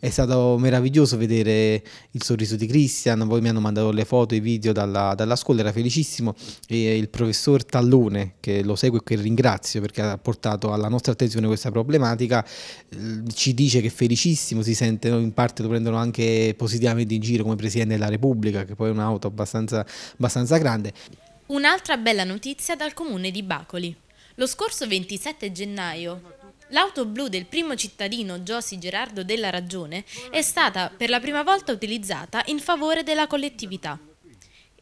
è stato meraviglioso vedere il sorriso di Cristian, poi mi hanno mandato le foto, e i video dalla, dalla scuola, era felicissimo e il professor Tallone, che lo segue e che ringrazio perché ha portato alla nostra attenzione questa problematica, ci dice che è felicissimo, si sente, in parte lo prendono anche positivamente in giro come Presidente della Repubblica, che poi è un'auto abbastanza, abbastanza grande. Un'altra bella notizia dal comune di Bacoli. Lo scorso 27 gennaio L'auto blu del primo cittadino Giosi Gerardo della Ragione è stata per la prima volta utilizzata in favore della collettività.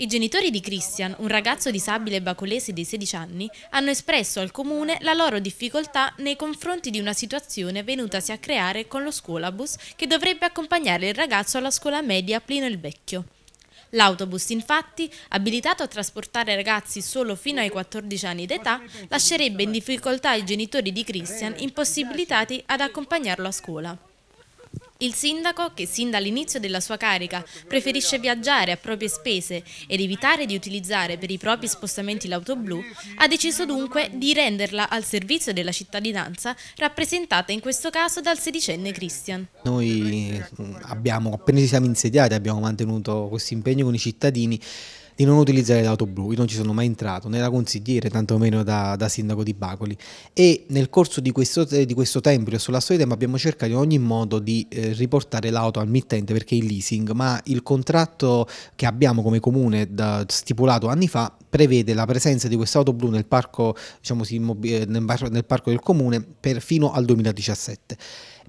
I genitori di Christian, un ragazzo disabile bacolese di 16 anni, hanno espresso al comune la loro difficoltà nei confronti di una situazione venutasi a creare con lo scuolabus che dovrebbe accompagnare il ragazzo alla scuola media Plino il Vecchio. L'autobus infatti, abilitato a trasportare ragazzi solo fino ai 14 anni d'età, lascerebbe in difficoltà i genitori di Christian impossibilitati ad accompagnarlo a scuola. Il sindaco, che sin dall'inizio della sua carica preferisce viaggiare a proprie spese ed evitare di utilizzare per i propri spostamenti l'auto blu, ha deciso dunque di renderla al servizio della cittadinanza, rappresentata in questo caso dal sedicenne Christian. Noi mm, abbiamo, appena ci siamo insediati, abbiamo mantenuto questo impegno con i cittadini di non utilizzare l'auto blu. Io non ci sono mai entrato, né da consigliere, tantomeno da, da sindaco di Bacoli. E nel corso di questo, eh, di questo tempo, questo cioè lasso di tempo, abbiamo cercato in ogni modo di eh, riportare l'auto al mittente perché è il leasing, ma il contratto che abbiamo come comune da, stipulato anni fa prevede la presenza di quest'auto blu nel parco, diciamo, eh, nel parco del comune per, fino al 2017.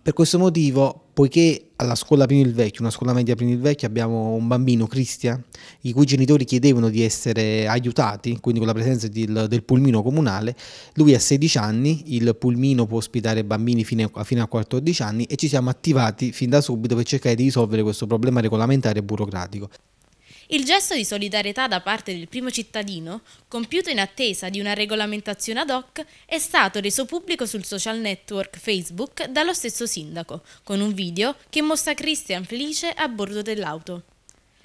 Per questo motivo, poiché alla scuola Pino il Vecchio, una scuola media Pino il Vecchio, abbiamo un bambino, Cristian, i cui genitori chiedevano di essere aiutati, quindi con la presenza del, del pulmino comunale. Lui ha 16 anni, il pulmino può ospitare bambini fino fino a 14 anni e ci siamo attivati fin da subito per cercare di risolvere questo problema regolamentare e burocratico. Il gesto di solidarietà da parte del primo cittadino, compiuto in attesa di una regolamentazione ad hoc, è stato reso pubblico sul social network Facebook dallo stesso sindaco, con un video che mostra Christian felice a bordo dell'auto.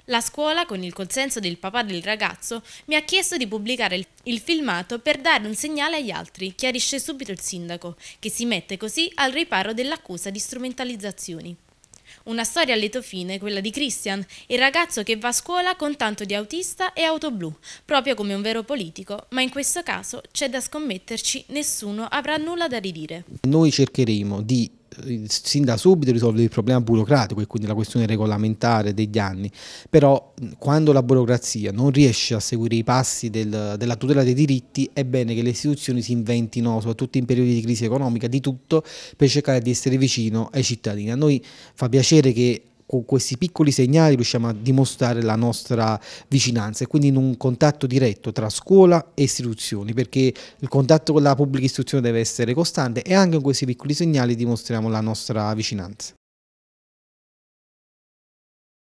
La scuola, con il consenso del papà del ragazzo, mi ha chiesto di pubblicare il filmato per dare un segnale agli altri, chiarisce subito il sindaco, che si mette così al riparo dell'accusa di strumentalizzazioni. Una storia a lieto fine, quella di Christian, il ragazzo che va a scuola con tanto di autista e auto blu, proprio come un vero politico, ma in questo caso c'è da scommetterci nessuno avrà nulla da ridire. Noi cercheremo di sin da subito risolvere il problema burocratico e quindi la questione regolamentare degli anni, però quando la burocrazia non riesce a seguire i passi del, della tutela dei diritti è bene che le istituzioni si inventino, soprattutto in periodi di crisi economica, di tutto per cercare di essere vicino ai cittadini. A noi fa piacere che con questi piccoli segnali riusciamo a dimostrare la nostra vicinanza e quindi in un contatto diretto tra scuola e istituzioni perché il contatto con la pubblica istruzione deve essere costante e anche con questi piccoli segnali dimostriamo la nostra vicinanza.